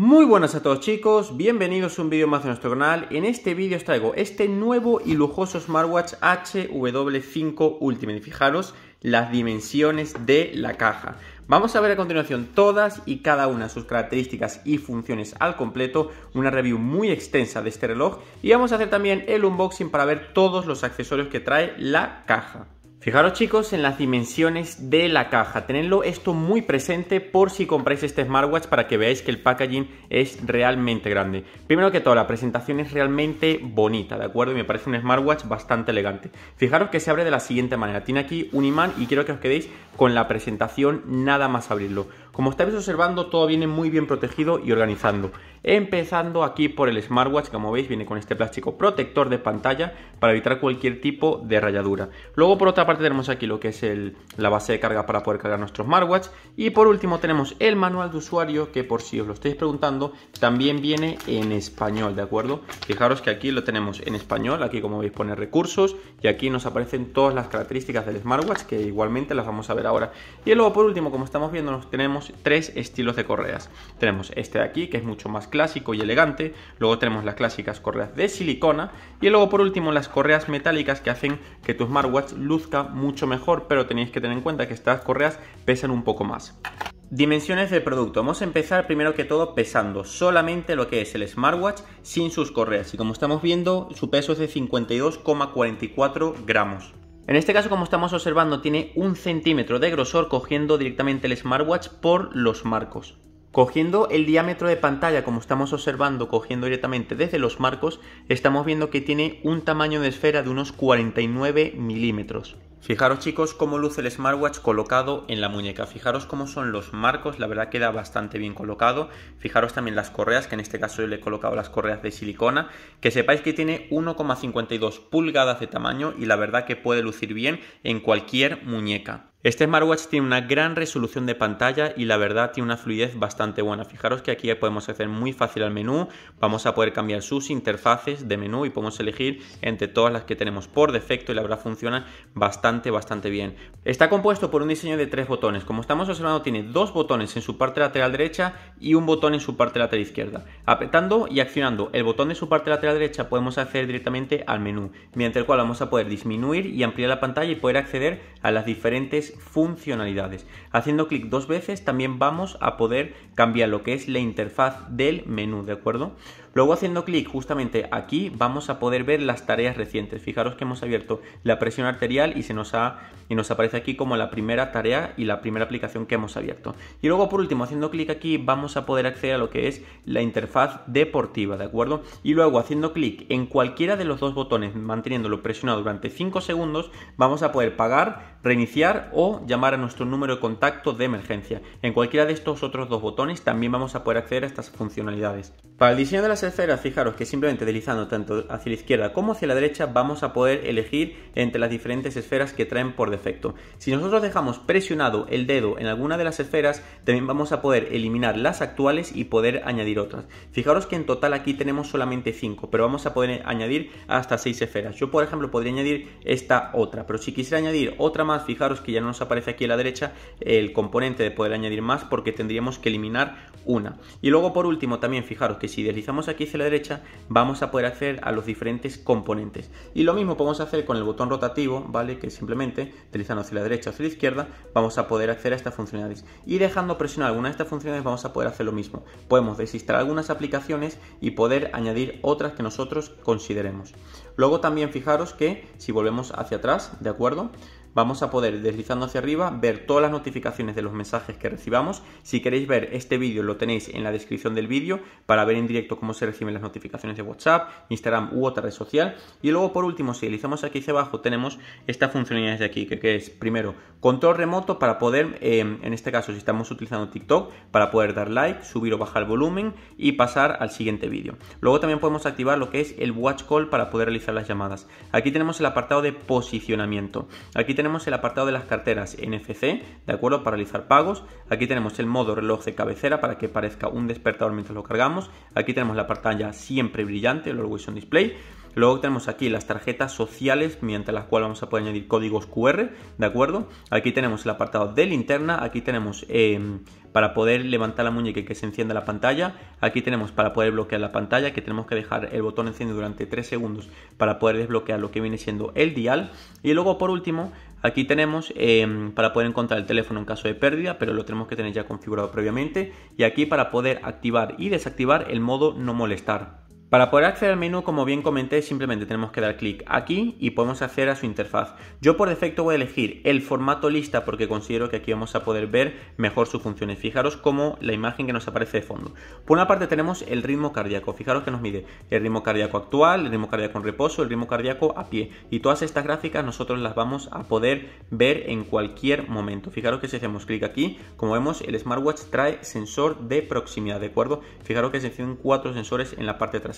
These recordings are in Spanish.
Muy buenas a todos chicos, bienvenidos a un vídeo más de nuestro canal. En este vídeo os traigo este nuevo y lujoso smartwatch HW5 Ultimate. Fijaros las dimensiones de la caja. Vamos a ver a continuación todas y cada una sus características y funciones al completo, una review muy extensa de este reloj y vamos a hacer también el unboxing para ver todos los accesorios que trae la caja. Fijaros chicos en las dimensiones de la caja, tenedlo esto muy presente por si compráis este smartwatch para que veáis que el packaging es realmente grande. Primero que todo, la presentación es realmente bonita, ¿de acuerdo? Y me parece un smartwatch bastante elegante. Fijaros que se abre de la siguiente manera, tiene aquí un imán y quiero que os quedéis con la presentación nada más abrirlo. Como estáis observando, todo viene muy bien protegido y organizando. Empezando aquí por el smartwatch, como veis, viene con este plástico protector de pantalla para evitar cualquier tipo de rayadura. Luego, por otra parte, tenemos aquí lo que es la base de carga para poder cargar nuestro smartwatch. Y por último, tenemos el manual de usuario, que por si os lo estáis preguntando, también viene en español, ¿de acuerdo? Fijaros que aquí lo tenemos en español, aquí como veis pone recursos, y aquí nos aparecen todas las características del smartwatch, que igualmente las vamos a ver ahora. Y luego, por último, como estamos viendo, nos tenemos tres estilos de correas. Tenemos este de aquí, que es mucho más clásico y elegante. Luego tenemos las clásicas correas de silicona. Y luego por último las correas metálicas que hacen que tu smartwatch luzca mucho mejor, pero tenéis que tener en cuenta que estas correas pesan un poco más. Dimensiones del producto. Vamos a empezar primero que todo pesando solamente lo que es el smartwatch sin sus correas. Y como estamos viendo, su peso es de 52,44 gramos. En este caso, como estamos observando, tiene un centímetro de grosor cogiendo directamente el smartwatch por los marcos. Cogiendo el diámetro de pantalla, como estamos observando, cogiendo directamente desde los marcos, estamos viendo que tiene un tamaño de esfera de unos 49 milímetros. Fijaros chicos cómo luce el smartwatch colocado en la muñeca, fijaros cómo son los marcos, la verdad queda bastante bien colocado, fijaros también las correas, que en este caso yo le he colocado las correas de silicona, que sepáis que tiene 1,52 pulgadas de tamaño y la verdad que puede lucir bien en cualquier muñeca. Este smartwatch tiene una gran resolución de pantalla y la verdad tiene una fluidez bastante buena. Fijaros que aquí podemos hacer muy fácil al menú, vamos a poder cambiar sus interfaces de menú y podemos elegir entre todas las que tenemos por defecto y la verdad funciona bastante bastante, bien. Está compuesto por un diseño de tres botones. Como estamos observando, tiene dos botones en su parte lateral derecha y un botón en su parte lateral izquierda. Apretando y accionando el botón de su parte lateral derecha podemos acceder directamente al menú, mediante el cual vamos a poder disminuir y ampliar la pantalla y poder acceder a las diferentes funcionalidades. Haciendo clic dos veces también vamos a poder cambiar lo que es la interfaz del menú, ¿de acuerdo? Luego haciendo clic justamente aquí vamos a poder ver las tareas recientes. Fijaros que hemos abierto la presión arterial y se nos ha y nos aparece aquí como la primera tarea y la primera aplicación que hemos abierto. Y luego por último haciendo clic aquí vamos a poder acceder a lo que es la interfaz deportiva, ¿de acuerdo? Y luego haciendo clic en cualquiera de los dos botones manteniéndolo presionado durante 5 segundos vamos a poder pagar, reiniciar o llamar a nuestro número de contacto de emergencia. En cualquiera de estos otros dos botones también vamos a poder acceder a estas funcionalidades. Para el diseño de esferas fijaros que simplemente deslizando tanto hacia la izquierda como hacia la derecha vamos a poder elegir entre las diferentes esferas que traen por defecto. Si nosotros dejamos presionado el dedo en alguna de las esferas, también vamos a poder eliminar las actuales y poder añadir otras. Fijaros que en total aquí tenemos solamente 5, pero vamos a poder añadir hasta 6 esferas. Yo, por ejemplo, podría añadir esta otra, pero si quisiera añadir otra más, fijaros que ya no nos aparece aquí a la derecha el componente de poder añadir más porque tendríamos que eliminar una. Y luego, por último, también fijaros que si deslizamos aquí hacia la derecha vamos a poder hacer a los diferentes componentes. Y lo mismo podemos hacer con el botón rotativo, ¿vale? Que simplemente utilizando hacia la derecha o hacia la izquierda vamos a poder acceder a estas funcionalidades. Y dejando presionar alguna de estas funciones vamos a poder hacer lo mismo. Podemos desinstalar algunas aplicaciones y poder añadir otras que nosotros consideremos. Luego también fijaros que si volvemos hacia atrás, ¿de acuerdo? vamos a poder deslizando hacia arriba ver todas las notificaciones de los mensajes que recibamos. Si queréis ver este vídeo lo tenéis en la descripción del vídeo para ver en directo cómo se reciben las notificaciones de WhatsApp, Instagram u otra red social. Y luego por último, si deslizamos aquí hacia abajo, tenemos estas funcionalidades de aquí, que, que es primero control remoto para poder, eh, en este caso si estamos utilizando TikTok, para poder dar like, subir o bajar el volumen y pasar al siguiente vídeo. Luego también podemos activar lo que es el watch call para poder realizar las llamadas. Aquí tenemos el apartado de posicionamiento. Aquí tenemos el apartado de las carteras NFC, ¿de acuerdo? Para realizar pagos. Aquí tenemos el modo reloj de cabecera para que parezca un despertador mientras lo cargamos. Aquí tenemos la pantalla siempre brillante, el Always On Display. Luego tenemos aquí las tarjetas sociales mediante las cuales vamos a poder añadir códigos QR, ¿de acuerdo? Aquí tenemos el apartado de linterna, aquí tenemos em, para poder levantar la muñeca y que se encienda la pantalla, aquí tenemos para poder bloquear la pantalla, que tenemos que dejar el botón encendido durante 3 segundos para poder desbloquear lo que viene siendo el dial. Y luego por último Aquí tenemos em, para poder encontrar el teléfono en caso de pérdida, pero lo tenemos que tener ya configurado previamente. Y aquí para poder activar y desactivar el modo no molestar. Para poder acceder al menú, como bien comenté, simplemente tenemos que dar clic aquí y podemos acceder a su interfaz. Yo por defecto voy a elegir el formato lista porque considero que aquí vamos a poder ver mejor sus funciones. Fijaros como la imagen que nos aparece de fondo. Por una parte tenemos el ritmo cardíaco. Fijaros que nos mide el ritmo cardíaco actual, el ritmo cardíaco en reposo, el ritmo cardíaco a pie. Y todas estas gráficas nosotros las vamos a poder ver en cualquier momento. Fijaros que si hacemos clic aquí, como vemos, el smartwatch trae sensor de proximidad, ¿de acuerdo? Fijaros que se tienen cuatro sensores en la parte trasera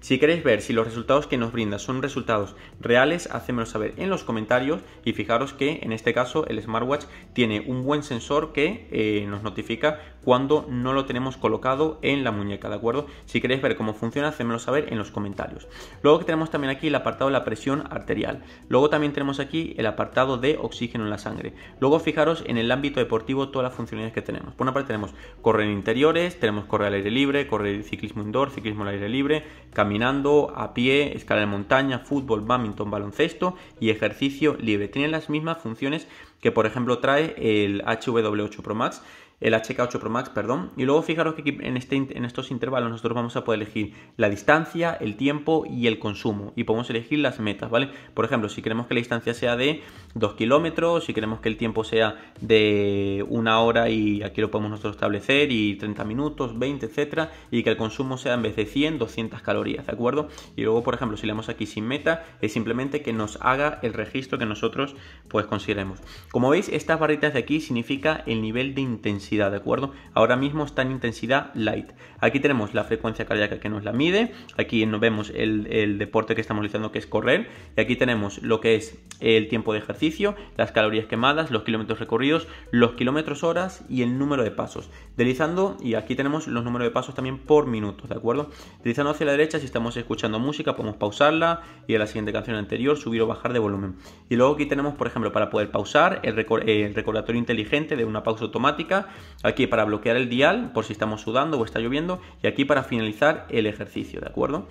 si queréis ver si los resultados que nos brinda son resultados reales, hacémelo saber en los comentarios y fijaros que en este caso el smartwatch tiene un buen sensor que eh, nos notifica cuando no lo tenemos colocado en la muñeca, ¿de acuerdo? Si queréis ver cómo funciona, hacémelo saber en los comentarios. Luego tenemos también aquí el apartado de la presión arterial. Luego también tenemos aquí el apartado de oxígeno en la sangre. Luego fijaros en el ámbito deportivo todas las funcionalidades que tenemos. Por una parte tenemos correr interiores, tenemos correr al aire libre, correr ciclismo indoor, ciclismo al aire libre, caminando, a pie, escala de montaña, fútbol, badminton, baloncesto y ejercicio libre. Tienen las mismas funciones que por ejemplo trae el HW8 Pro Max el HK8 Pro Max, perdón. Y luego fijaros que en, este, en estos intervalos nosotros vamos a poder elegir la distancia, el tiempo y el consumo. Y podemos elegir las metas, ¿vale? Por ejemplo, si queremos que la distancia sea de 2 kilómetros, si queremos que el tiempo sea de una hora y aquí lo podemos nosotros establecer y 30 minutos, 20, etcétera, y que el consumo sea en vez de 100, 200 calorías, ¿de acuerdo? Y luego, por ejemplo, si le damos aquí sin meta, es simplemente que nos haga el registro que nosotros pues consideremos. Como veis, estas barritas de aquí significa el nivel de intensidad ¿de acuerdo? Ahora mismo está en intensidad light. Aquí tenemos la frecuencia cardíaca que nos la mide, aquí nos vemos el, deporte que estamos realizando que es correr, y aquí tenemos lo que es el tiempo de ejercicio, las calorías quemadas, los kilómetros recorridos, los kilómetros horas y el número de pasos. Deslizando, y aquí tenemos los números de pasos también por minutos, ¿de acuerdo? Deslizando hacia la derecha, si estamos escuchando música, podemos pausarla y a la siguiente canción anterior subir o bajar de volumen. Y luego aquí tenemos, por ejemplo, para poder pausar, el, el recordatorio inteligente de una pausa automática, Aquí para bloquear el dial por si estamos sudando o está lloviendo y aquí para finalizar el ejercicio, ¿de acuerdo?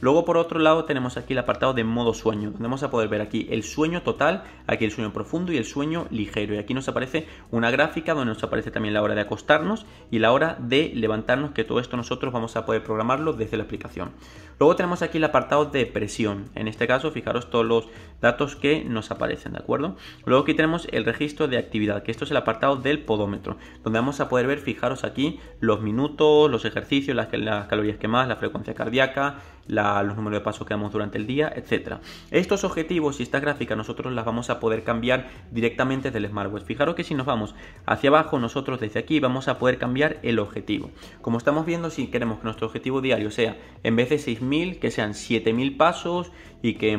Luego por otro lado tenemos aquí el apartado de modo sueño, donde vamos a poder ver aquí el sueño total, aquí el sueño profundo y el sueño ligero. Y aquí nos aparece una gráfica donde nos aparece también la hora de acostarnos y la hora de levantarnos, que todo esto nosotros vamos a poder programarlo desde la aplicación. Luego tenemos aquí el apartado de presión. En este caso, fijaros todos los datos que nos aparecen, ¿de acuerdo? Luego aquí tenemos el registro de actividad, que esto es el apartado del podómetro, donde vamos a poder ver, fijaros aquí, los minutos, los ejercicios, las, las calorías quemadas, la frecuencia cardíaca, los números de pasos que damos durante el día, etcétera. Estos objetivos y esta gráfica nosotros las vamos a poder cambiar directamente el smartwatch. Fijaros que si nos vamos hacia abajo, nosotros desde aquí vamos a poder cambiar el objetivo. Como estamos viendo, si queremos que nuestro objetivo diario sea, en vez de 6.000, que sean 7.000 pasos y que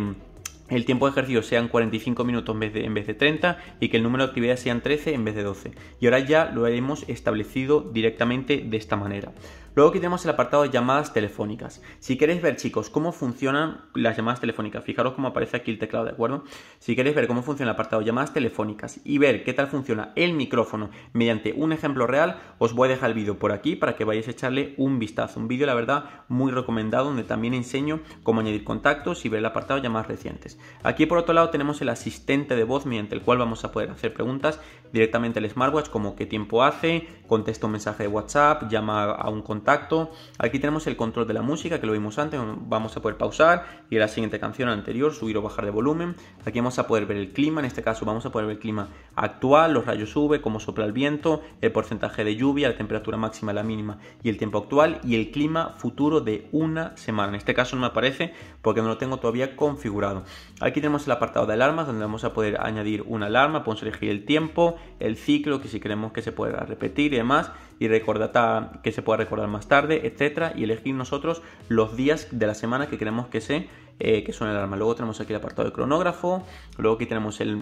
el tiempo de ejercicio sean 45 minutos en vez, de, en vez, de, 30 y que el número de actividades sean 13 en vez de 12. Y ahora ya lo hemos establecido directamente de esta manera. Luego aquí tenemos el apartado de llamadas telefónicas. Si queréis ver, chicos, cómo funcionan las llamadas telefónicas, fijaros cómo aparece aquí el teclado, ¿de acuerdo? Si queréis ver cómo funciona el apartado de llamadas telefónicas y ver qué tal funciona el micrófono mediante un ejemplo real, os voy a dejar el vídeo por aquí para que vayáis a echarle un vistazo. Un vídeo, la verdad, muy recomendado donde también enseño cómo añadir contactos y ver el apartado de llamadas recientes. Aquí por otro lado tenemos el asistente de voz mediante el cual vamos a poder hacer preguntas directamente al smartwatch como qué tiempo hace, contesta un mensaje de WhatsApp, llama a un contacto contacto. Aquí tenemos el control de la música, que lo vimos antes, vamos a poder pausar, y la siguiente canción anterior, subir o bajar de volumen. Aquí vamos a poder ver el clima, en este caso vamos a poder ver el clima actual, los rayos UV, cómo sopla el viento, el porcentaje de lluvia, la temperatura máxima, la mínima y el tiempo actual y el clima futuro de una semana. En este caso no me aparece porque no lo tengo todavía configurado. Aquí tenemos el apartado de alarmas donde vamos a poder añadir una alarma, podemos elegir el tiempo, el ciclo, que si queremos que se pueda repetir y demás y recordata que se pueda recordar más tarde, etcétera, y elegir nosotros los días de la semana que queremos que se eh, que suene el alarma. Luego tenemos aquí el apartado de cronógrafo, luego aquí tenemos el,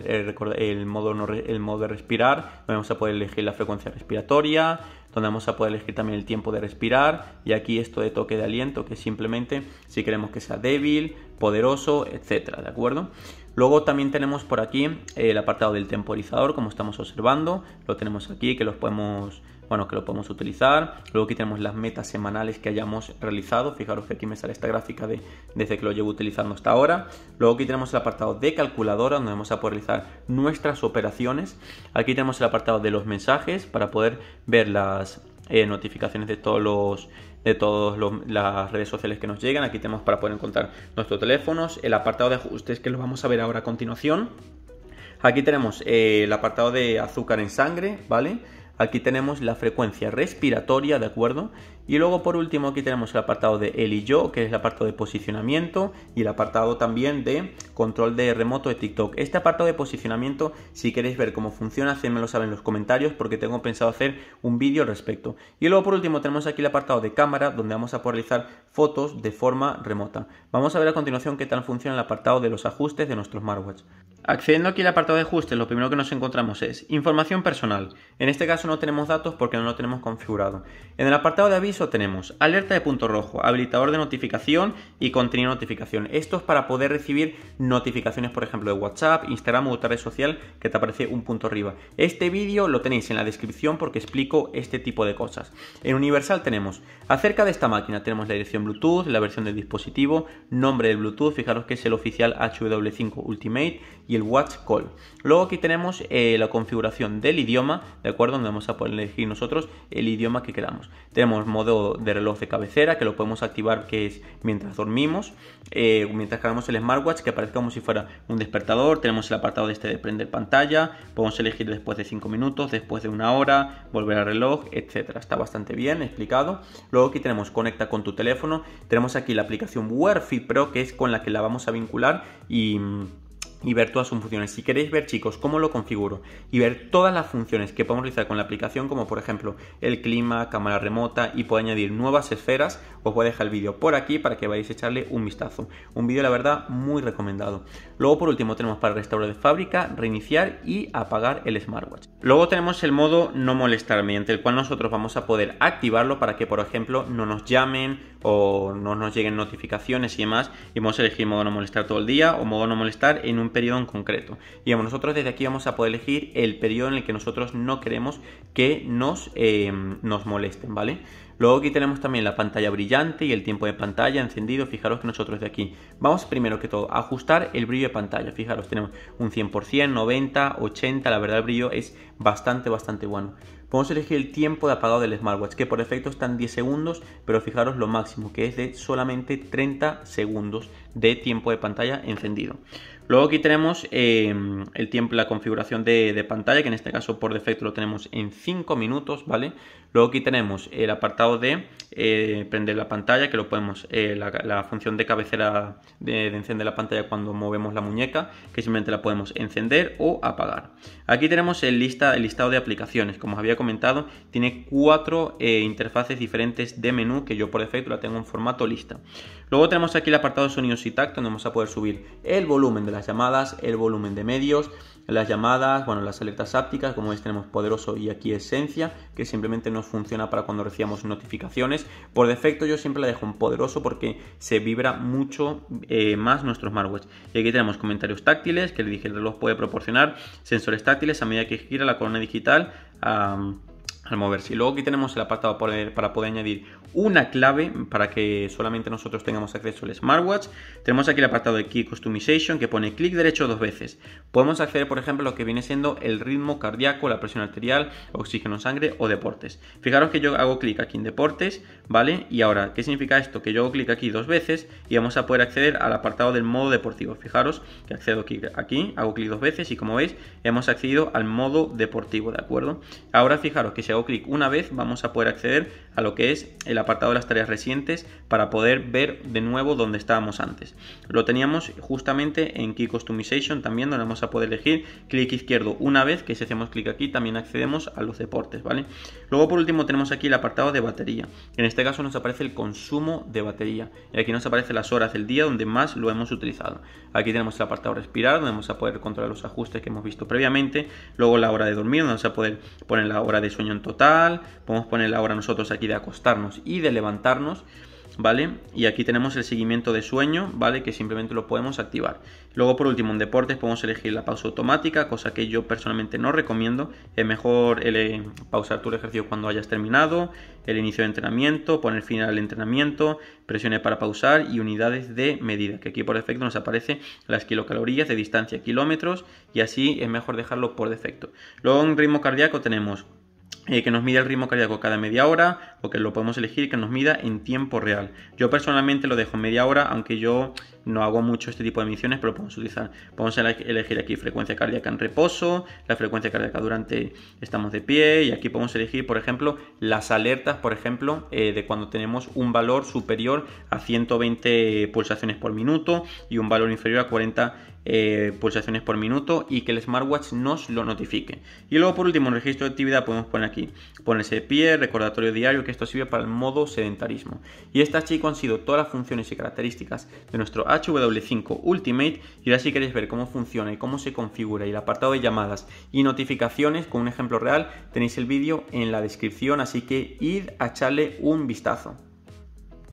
modo, el modo de respirar, donde vamos a poder elegir la frecuencia respiratoria, donde vamos a poder elegir también el tiempo de respirar y aquí esto de toque de aliento que simplemente si queremos que sea débil, poderoso, etcétera, ¿de acuerdo? Luego también tenemos por aquí el apartado del temporizador, como estamos observando, lo tenemos aquí que los podemos bueno, que lo podemos utilizar. Luego aquí tenemos las metas semanales que hayamos realizado. Fijaros que aquí me sale esta gráfica de, desde que lo llevo utilizando hasta ahora. Luego aquí tenemos el apartado de calculadora donde vamos a poder realizar nuestras operaciones. Aquí tenemos el apartado de los mensajes para poder ver las eh, notificaciones de todos los de todas las redes sociales que nos llegan. Aquí tenemos para poder encontrar nuestros teléfonos, el apartado de ajustes que los vamos a ver ahora a continuación. Aquí tenemos eh, el apartado de azúcar en sangre, ¿vale? Aquí tenemos la frecuencia respiratoria, ¿de acuerdo? Y luego por último aquí tenemos el apartado de él y yo, que es el apartado de posicionamiento y el apartado también de control de remoto de TikTok. Este apartado de posicionamiento, si queréis ver cómo funciona, hacedmelo saber en los comentarios porque tengo pensado hacer un vídeo al respecto. Y luego por último tenemos aquí el apartado de cámara donde vamos a poder realizar fotos de forma remota. Vamos a ver a continuación qué tal funciona el apartado de los ajustes de nuestros smartwatch. Accediendo aquí al apartado de ajustes, lo primero que nos encontramos es información personal. En este caso no tenemos datos porque no lo tenemos configurado. En el apartado de aviso tenemos alerta de punto rojo, habilitador de notificación y contenido de notificación. Esto es para poder recibir notificaciones, por ejemplo, de WhatsApp, Instagram u otra red social que te aparece un punto arriba. Este vídeo lo tenéis en la descripción porque explico este tipo de cosas. En Universal tenemos, acerca de esta máquina tenemos la dirección Bluetooth, la versión del dispositivo, nombre del Bluetooth, fijaros que es el oficial HW5 Ultimate y el Watch Call. Luego aquí tenemos eh, la configuración del idioma, ¿de acuerdo? Donde vamos a poder elegir nosotros el idioma que queramos. Tenemos modo de reloj de cabecera que lo podemos activar que es mientras dormimos, eh, mientras cargamos el smartwatch que aparezca como si fuera un despertador, tenemos el apartado de este de prender pantalla, podemos elegir después de 5 minutos, después de una hora, volver al reloj, etcétera. Está bastante bien explicado. Luego aquí tenemos conecta con tu teléfono, tenemos aquí la aplicación Wear Pro que es con la que la vamos a vincular y mm, y ver todas sus funciones. Si queréis ver, chicos, cómo lo configuro y ver todas las funciones que podemos realizar con la aplicación, como por ejemplo el clima, cámara remota y puedo añadir nuevas esferas, os voy a dejar el vídeo por aquí para que vayáis a echarle un vistazo. Un vídeo, la verdad, muy recomendado. Luego, por último, tenemos para restaurar de fábrica, reiniciar y apagar el smartwatch. Luego tenemos el modo no molestar, mediante el cual nosotros vamos a poder activarlo para que, por ejemplo, no nos llamen o no nos lleguen notificaciones y demás. Y vamos a elegir modo no molestar todo el día o modo no molestar en un periodo en concreto. Y nosotros desde aquí vamos a poder elegir el periodo en el que nosotros no queremos que nos, em, nos molesten, ¿vale? Luego aquí tenemos también la pantalla brillante y el tiempo de pantalla encendido. Fijaros que nosotros de aquí vamos primero que todo a ajustar el brillo de pantalla. Fijaros, tenemos un 100%, 90, 80. La verdad el brillo es bastante, bastante bueno. Podemos elegir el tiempo de apagado del smartwatch, que por defecto están 10 segundos, pero fijaros lo máximo, que es de solamente 30 segundos de tiempo de pantalla encendido. Luego aquí tenemos eh, el tiempo, la configuración de, pantalla, que en este caso por defecto lo tenemos en 5 minutos, ¿vale? Luego aquí tenemos el apartado de eh, prender la pantalla, que lo podemos, eh, la, función de cabecera de, encender la pantalla cuando movemos la muñeca, que simplemente la podemos encender o apagar. Aquí tenemos el, lista, el listado de aplicaciones, como os había comentado, tiene cuatro interfaces diferentes de menú, que yo por defecto la tengo en formato lista. Luego tenemos aquí el apartado de sonidos y tacto, donde vamos a poder subir el volumen de la llamadas, el volumen de medios, las llamadas, bueno, las alertas ápticas, como veis tenemos poderoso y aquí esencia, que simplemente nos funciona para cuando recibamos notificaciones. Por defecto yo siempre la dejo en poderoso porque se vibra mucho eh, más nuestros smartwatch. Y aquí tenemos comentarios táctiles, que el dije los puede proporcionar, sensores táctiles a medida que gira la corona digital. al moverse. Y luego aquí tenemos el apartado para poder añadir una clave para que solamente nosotros tengamos acceso al smartwatch. Tenemos aquí el apartado de Key Customization que pone clic derecho dos veces. Podemos acceder, por ejemplo, a lo que viene siendo el ritmo cardíaco, la presión arterial, oxígeno en sangre o deportes. Fijaros que yo hago clic aquí en deportes, ¿vale? Y ahora, ¿qué significa esto? Que yo hago clic aquí dos veces y vamos a poder acceder al apartado del modo deportivo. Fijaros que accedo aquí, aquí hago clic dos veces y como veis, hemos accedido al modo deportivo, ¿de acuerdo? Ahora fijaros que si hago clic una vez, vamos a poder acceder a lo que es el apartado de las tareas recientes para poder ver de nuevo donde estábamos antes. Lo teníamos justamente en Key Customization también, donde vamos a poder elegir clic izquierdo una vez, que si hacemos clic aquí también accedemos a los deportes, ¿vale? Luego por último tenemos aquí el apartado de batería. En este caso nos aparece el consumo de batería y aquí nos aparece las horas del día donde más lo hemos utilizado. Aquí tenemos el apartado respirar, donde vamos a poder controlar los ajustes que hemos visto previamente, luego la hora de dormir, donde vamos a poder poner la hora de sueño en total, podemos poner la hora nosotros aquí de acostarnos y de levantarnos, ¿vale? Y aquí tenemos el seguimiento de sueño, ¿vale? Que simplemente lo podemos activar. Luego, por último, en deportes podemos elegir la pausa automática, cosa que yo personalmente no recomiendo. Es mejor eh, pausar tu ejercicio cuando hayas terminado, el inicio de entrenamiento, poner fin al entrenamiento, presiones para pausar y unidades de medida, que aquí por defecto nos aparece las kilocalorías de distancia, kilómetros, y así es mejor dejarlo por defecto. Luego en ritmo cardíaco tenemos eh, que nos mide el ritmo cardíaco cada media hora, o que lo podemos elegir que nos mida en tiempo real. Yo personalmente lo dejo media hora, aunque yo no hago mucho este tipo de emisiones... pero podemos utilizar. Podemos elegir aquí frecuencia cardíaca en reposo, la frecuencia cardíaca durante estamos de pie, y aquí podemos elegir, por ejemplo, las alertas, por ejemplo, eh, de cuando tenemos un valor superior a 120 pulsaciones por minuto y un valor inferior a 40 eh, pulsaciones por minuto y que el smartwatch nos lo notifique. Y luego, por último, en registro de actividad podemos poner aquí, ponerse de pie, recordatorio diario, esto sirve para el modo sedentarismo. Y estas chicos han sido todas las funciones y características de nuestro HW5 Ultimate. Y ahora si queréis ver cómo funciona y cómo se configura y el apartado de llamadas y notificaciones con un ejemplo real, tenéis el vídeo en la descripción, así que id a echarle un vistazo.